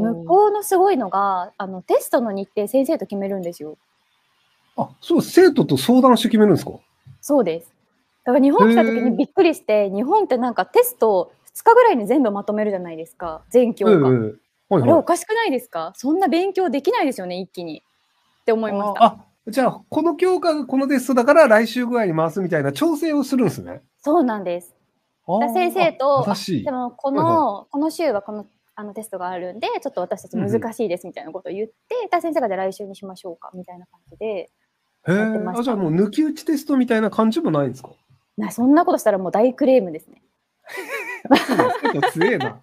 向こうのすごいのが、あの、テストの日程先生と決めるんですよ。あ、そう、生徒と相談して決めるんですかそうです。だから日本来た時にびっくりして、日本ってなんかテスト2日ぐらいに全部まとめるじゃないですか、全教科。えーはいはい、あれおかしくないですかそんな勉強できないですよね、一気に。って思いました。あじゃあ、この教科がこのテストだから来週ぐらいに回すみたいな調整をするんですね。そうなんです。先生と、でもこの、はいはい、この週はこのあのテストがあるんで、ちょっと私たち難しいですみたいなことを言って、うん、先生がじゃあ来週にしましょうかみたいな感じでへえ、じゃあもう抜き打ちテストみたいな感じもないんですかなそんなことしたらもう大クレームですね。強えな。